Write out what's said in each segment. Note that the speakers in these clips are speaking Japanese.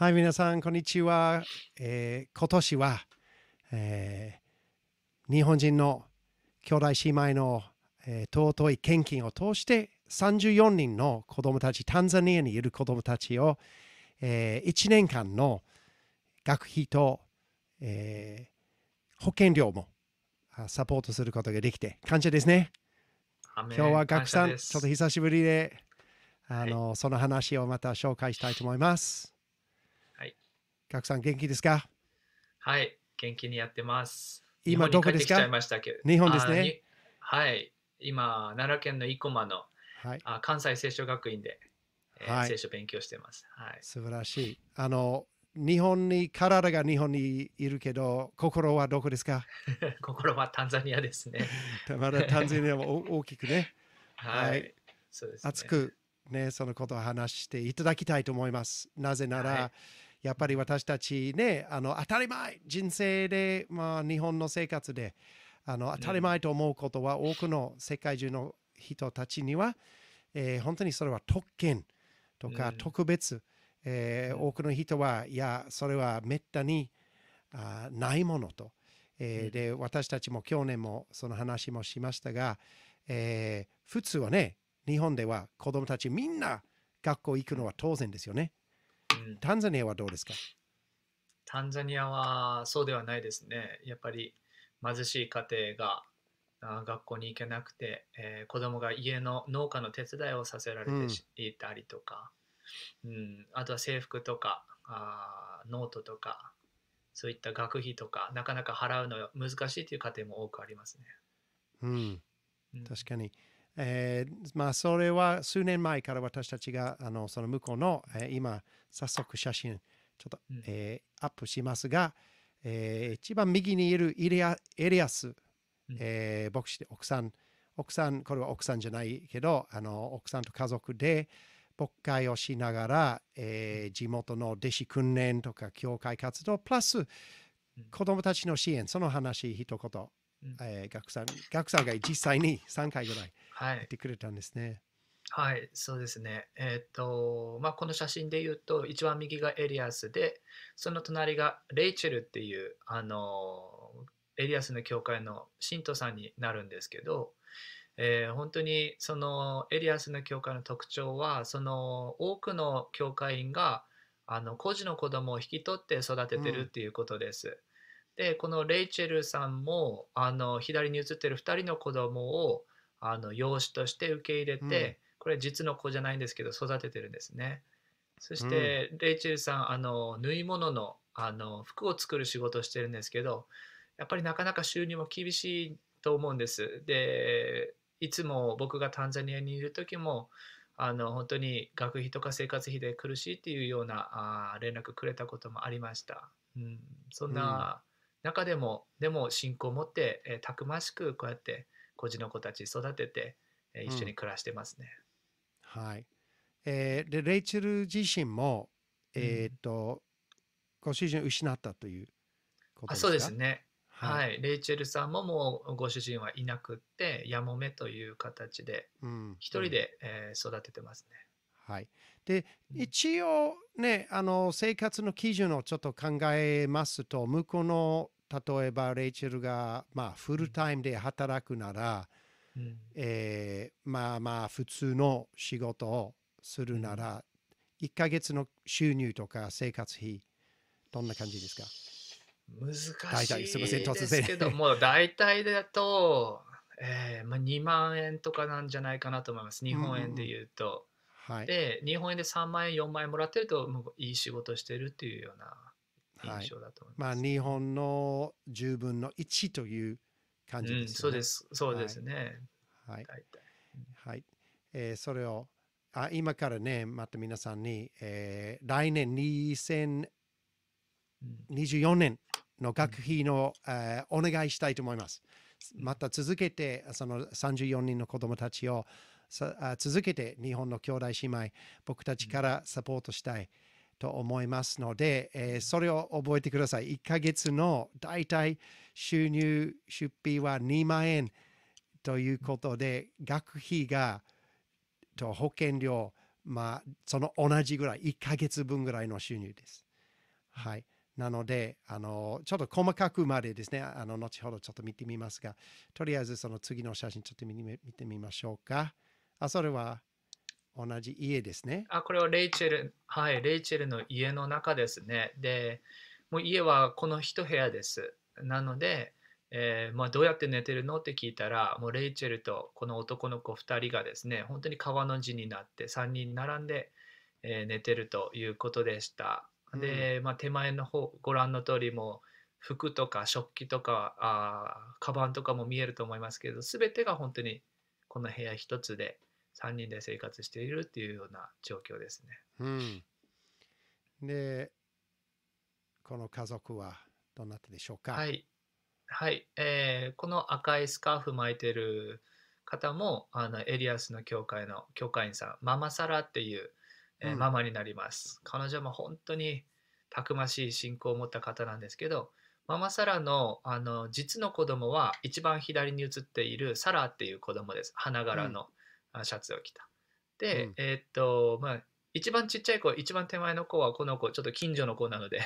はい、皆さん、こんにちは。えー、今年は、えー、日本人の兄弟姉妹の、えー、尊い献金を通して34人の子どもたち、タンザニアにいる子どもたちを、え1年間の学費と、え保険料もサポートすることができて感謝ですね。今日は学さん、ちょっと久しぶりであの、はい、その話をまた紹介したいと思います。賀さん、元気ですかはい、元気にやってます。今どこですか日本ですね。はい、今、奈良県の生駒の、はい、あ関西聖書学院で、えー、はい、聖書勉強してます。はい、素晴らしい。あの日本に体が日本にいるけど心はどこですか 心はタンザニアですね。まだタンザニアは 大きくね。はい、そうです、熱くねそのことを話していただきたいと思います。なぜなら、はいやっぱり私たちね、あの、当たり前人生で、まあ、日本の生活で、あの、当たり前と思うことは、多くの世界中の人たちには、えー、本当にそれは特権とか特別、えー、多くの人は、いや、それはめったにあないものと。えー、で、私たちも去年もその話もしましたが、えー、普通はね、日本では子供たちみんな学校行くのは当然ですよね。タンザニアはどうですかタンザニアはそうではないですね。やっぱり貧しい家庭が学校に行けなくて、えー、子供が家の農家の手伝いをさせられていたりとか、うん、うん、あとは制服とかあノートとかそういった学費とかなかなか払うの難しいという家庭も多くありますね。うん、うん、確かに。えー、まあ、それは数年前から私たちが、あの、その向こうの、えー、今、早速写真、ちょっと、えー、アップしますが、えー、一番右にいるイリアエリアス、えー、牧師で奥さん、奥さん、これは奥さんじゃないけど、あの、奥さんと家族で、牧会をしながら、えー、地元の弟子訓練とか教会活動プラス子どもたちの支援その話一言、えー、学さん学さんが実際に3回ぐらい言ってくれたんですね。はい、そうですね。えっ、ー、と、まあ、この写真で言うと、一番右がエリアスで、その隣がレイチェルっていう、あの、エリアスの教会の信徒さんになるんですけど、えー、本当にそのエリアスの教会の特徴はその多くの教会員があの孤児の子供を引き取って育ててるっていうことです。うん、でこのレイチェルさんもあの左に写ってる2人の子供をあの養子として受け入れて、うん、これ実の子じゃないんですけど育ててるんですね。そして、うん、レイチェルさんあの縫い物のあの服を作る仕事をしてるんですけどやっぱりなかなか収入も厳しいと思うんです。でいつも僕がタンザニアにいる時もあの本当に学費とか生活費で苦しいっていうようなあ連絡くれたこともありました。うん、そんな中でも、うん、でも信仰を持って、えー、たくましくこうやって孤児の子たち育てて、え一緒に暮らしてますね。うん、はい。えー、でレイチェル自身もえっ、ー、と、うん、ご主人を失ったということですか。あそうですね。はい、はい、レイチェルさんももうご主人はいなくってやもめという形で一人で、うん、えー、育ててますね。はい、で一応ねあの生活の基準をちょっと考えますと向こうの例えばレイチェルが、まあ、フルタイムで働くなら、うん、えー、まあまあ普通の仕事をするなら、うん、1か月の収入とか生活費どんな感じですか難しいすみません突然けどもう大体だと、えーまあ、2万円とかなんじゃないかなと思います日本円で言うと。うん、はい、で日本円で3万円4万円もらってるともういい仕事してるっていうような。印象だと思います。はい、まあ、日本の10分の1という感じです、ねうん、そうです。そうですね。はい。はい。はい、えー、それをあ今からね、また皆さんに、えー、来年2024年の学費の、うん、えー、お願いしたいと思います。また続けて、その34人の子どもたちをさ続けて日本の兄弟姉妹、僕たちからサポートしたい。うんと思いますので、えー、それを覚えてください。1ヶ月のだいたい収入、出費は2万円ということで、学費がと保険料、まあ、その同じぐらい、1ヶ月分ぐらいの収入です。はい。なので、あの、ちょっと細かくまでですね、あの、後ほどちょっと見てみますが、とりあえずその次の写真ちょっと見てみましょうか。あ、それは、同じ家ですね。あこれはレイチェルはいレイチェルの家の中ですね。でもう家はこの一部屋です。なので、えー、まあ、どうやって寝てるのって聞いたらもうレイチェルとこの男の子2人がですね本当に川の字になって3人並んで、えー、寝てるということでした。で、まあ、手前の方ご覧の通りも服とか食器とかあカバンとかも見えると思いますけど全てが本当にこの部屋一つで。3人で生活しているっていうような状況ですね。うん、でこの家族はどうなったでしょうかはい、はいえー、この赤いスカーフ巻いてる方もあのエリアスの教会の教会員さんママサラっていう、えー、ママになります、彼女も本当にたくましい信仰を持った方なんですけどママサラのあの実の子供は一番左に写っているサラっていう子供です花柄の、シャツを着た。で、うん、えー、っとまあ一番ちっちゃい子一番手前の子はこの子ちょっと近所の子なので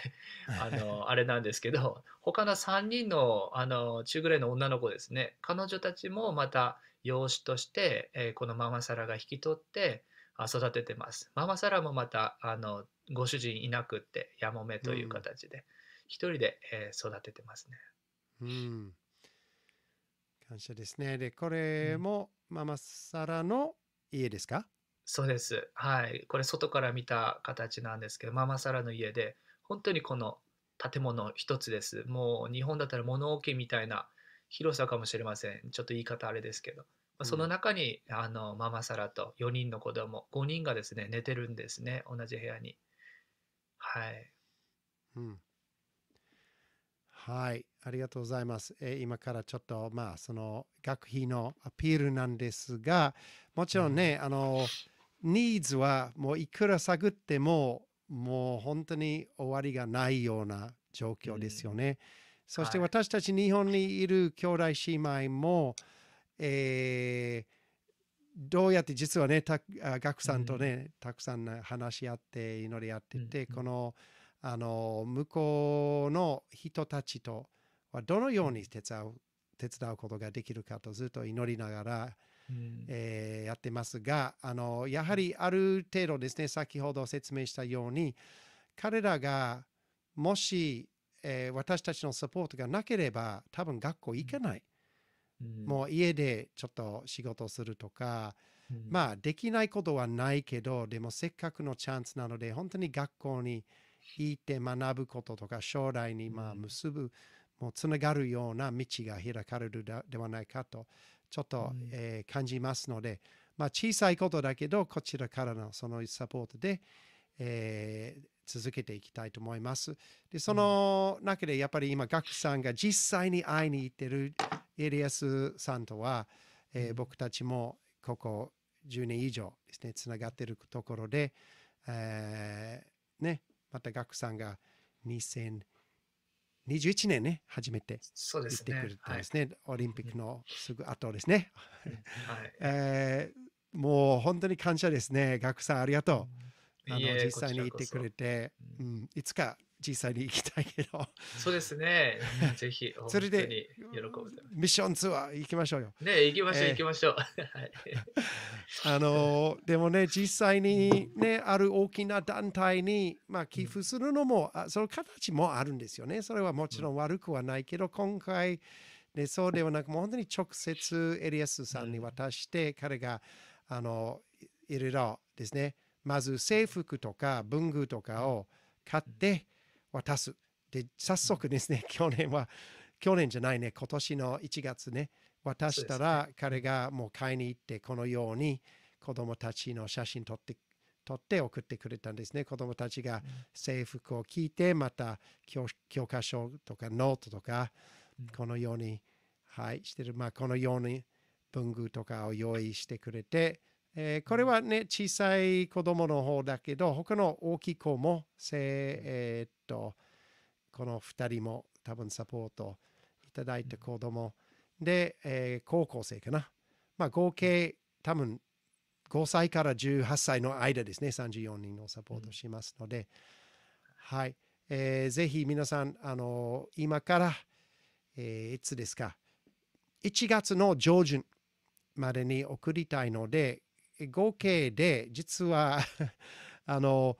あのあれなんですけど他の3人のあの中ぐらいの女の子ですね彼女たちもまた養子として、えー、このママサラが引き取って育ててますママサラもまたあのご主人いなくってやもめという形で、うん、一人で、えー、育ててますね。うん感謝ですね。で、これもママサラの家ですかそうです。はい。これ外から見た形なんですけど、ママサラの家で、本当にこの建物一つです。もう日本だったら物置みたいな広さかもしれません。ちょっと言い方あれですけど。まあ、その中に、うん、あのママサラと4人の子供5人がですね寝てるんですね同じ部屋にはい、うん、はいありがとうございます。えー、今からちょっと、まあ、その学費のアピールなんですが、もちろんね、うん、あの、ニーズはもういくら探っても、もう本当に終わりがないような状況ですよね。うん、そして私たち日本にいる兄弟姉妹も、はい、えーどうやって実はね、た学さんとね、うん、たくさん話し合って、祈り合ってて、うん、このあの向こうの人たちとはどのように手伝う手伝うことができるかとずっと祈りながら、うん、えー、やってますがあのやはりある程度ですね先ほど説明したように彼らがもし、えー、私たちのサポートがなければ多分学校行かない、うん、もう家でちょっと仕事するとか、うん、まあできないことはないけどでもせっかくのチャンスなので本当に学校に行って学ぶこととか将来にまあ結ぶ、もうつながるような道が開かれるではないかと、ちょっと、えー、感じますので、まあ、小さいことだけど、こちらからのそのサポートで、えー、続けていきたいと思います。で、その中でやっぱり今、ガクさんが実際に会いに行ってるエリアスさんとは、えー、僕たちもここ10年以上ですね、つながってるところで、えー、ね、またガクさんが2000 2021年ね、初めて行ってくれたんですね、すねはい、オリンピックのすぐ後ですね。はい えー、もう本当に感謝ですね、ガさん、ありがとう。あの実際に行ってくれて、うん、いつか実際に行きたいけど。そうですね。ぜひ、それで、ミッションツアー行きましょうよ。ね、行きましょう、行きましょう。あの、でもね、実際にね、ある大きな団体に、まあ、寄付するのも、あ、その形もあるんですよね。それはもちろん悪くはないけど、今回、ね、そうではなく、もう本当に直接エリアスさんに渡して、彼が、あの、いろいろですね、まず制服とか文具とかを買って、渡す。で、早速ですね、去年は、去年じゃないね、今年の1月ね、渡したら、彼がもう買いに行って、このように子供たちの写真撮って撮って送ってくれたんですね。子どもたちが制服を聞いて、また教科書とかノートとか、このように、はい、してる、まあ、このように文具とかを用意してくれて、えー、これはね、小さい子供の方だけど、他の大きい子も、えー、っと、この2人も多分サポートいただいた子供で、えー、高校生かな。まあ、合計多分5歳から18歳の間ですね、34人のサポートしますので、はい、えー、ぜひ皆さん、あのー、今から、えー、いつですか、1月の上旬までに送りたいので、合計で実は あの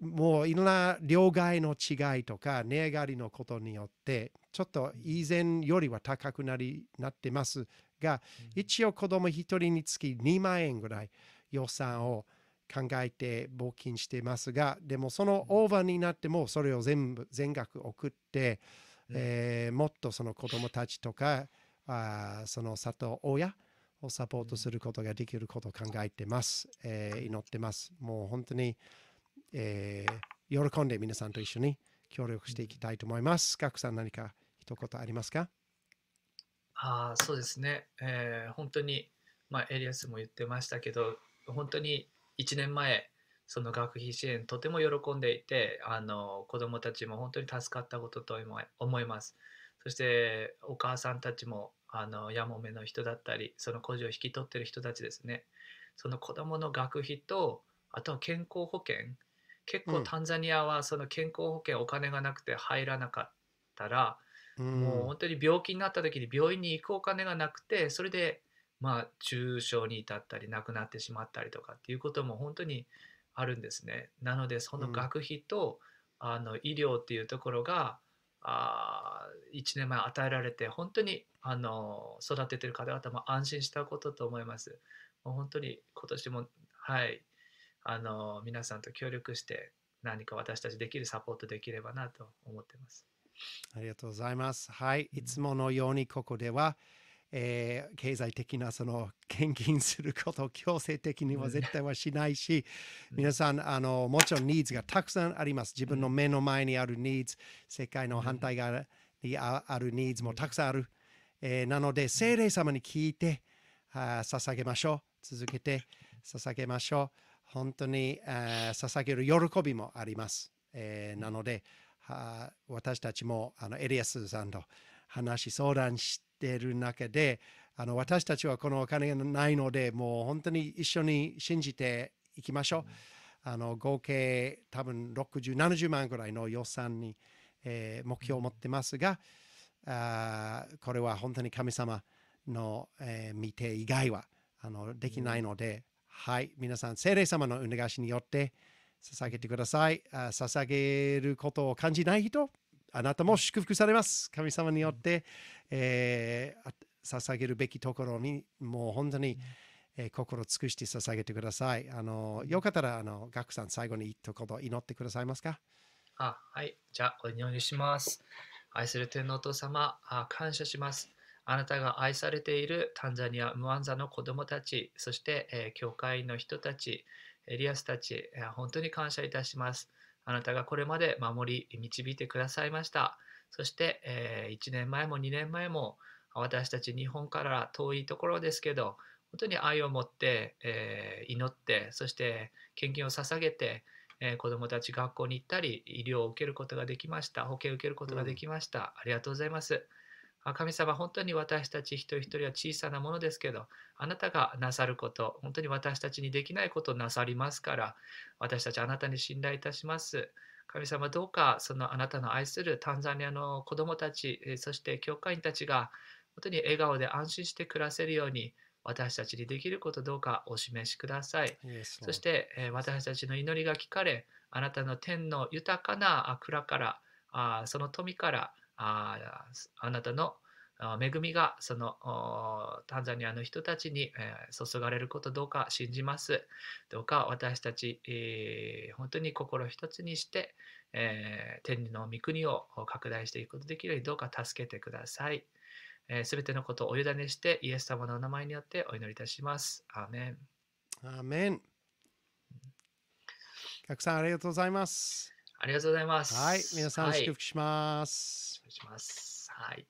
もういろんな両替の違いとか値上がりのことによってちょっと以前よりは高くなりなってますが、うん、一応子供1人につき2万円ぐらい予算を考えて募金してますがでもそのオーバーになってもそれを全部全額送って、うん、えー、もっとその子供たちとかあその里親をサポートすることができることを考えてます。えー、祈ってます。もう本当に、えー、喜んで皆さんと一緒に協力していきたいと思います。ガクさん何か一言ありますかあそうですね、えー、本当に、まあ、エリアスも言ってましたけど本当に1年前その学費支援とても喜んでいてあの子どもたちも本当に助かったことと思いますそしてお母さんたちもあのやもめの人だったりその孤児を引き取ってる人たちですねその子どもの学費とあとは健康保険結構タンザニアはその健康保険お金がなくて入らなかったら、うん、もう本当に病気になった時に病院に行くお金がなくてそれでまあ重症に至ったり亡くなってしまったりとかっていうことも本当にあるんですね。なのでその学費と、うん、あの医療っていうところがあ1年前与えられて本当にあの育ててる方々も安心したことと思います。もう本当に今年も、はい、あの皆さんと協力して何か私たちできるサポートできればなと思ってます。ありがとうございます。はい、いつものようにここでは、えー、経済的なその 献金することを強制的には絶対はしないし、皆さんあのもちろんニーズがたくさんあります自分の目の前にあるニーズ世界の反対側にあるニーズもたくさんある、えー、なので精霊様に聞いてあ捧げましょう続けて捧げましょう本当にあ捧げる喜びもあります、えー、なので私たちもあのエリアスさんと話し相談してってる中であの私たちはこのお金がないのでもう本当に一緒に信じていきましょう。あの合計多分6070万ぐらいの予算に、えー、目標を持ってますがあこれは本当に神様の、えー、見て以外はあのできないので、はい皆さん聖霊様のお願いによって捧げてくださいあ捧げることを感じない人あなたも祝福されます。神様によって、えー、捧げるべきところに、もう本当に、えー、心を尽くして捧げてください。あのよかったら、あのガクさん、最後に一言祈ってくださいますか。あはい、じゃあお祈りします。愛する天皇お父様あ、感謝します。あなたが愛されているタンザニア・ムアンザの子供たち、そして、えー、教会の人たち、エリアスたち、えー、本当に感謝いたします。あなたがこれまで守り導いてくださいましたそして、え1年前も2年前も私たち日本から遠いところですけど本当に愛を持って、え祈ってそして献金を捧げて、え子どもたち学校に行ったり医療を受けることができました保険を受けることができました、ありがとうございます。神様、本当に私たち一人一人は小さなものですけど、あなたがなさること、本当に私たちにできないことをなさりますから、私たちあなたに信頼いたします。神様、どうかそのあなたの愛するタンザニアの子どもたち、そして教会員たちが、本当に笑顔で安心して暮らせるように、私たちにできることどうかお示しください。Yes, そして、え私たちの祈りが聞かれ、あなたの天の豊かな蔵から、あその富から、ああなたの恵みがそのタンザニアの人たちに、えー、注がれることどうか信じます。どうか私たち、えー、本当に心一つにして、えー、天の御国を拡大していくことできるようにどうか助けてください。す、べ、てのことをお委ねしてイエス様のお名前によってお祈りいたします。アーメン。アーメン。たくさんありがとうございます。ありがとうございます。はい、皆さん祝福します。はい願いします。はい。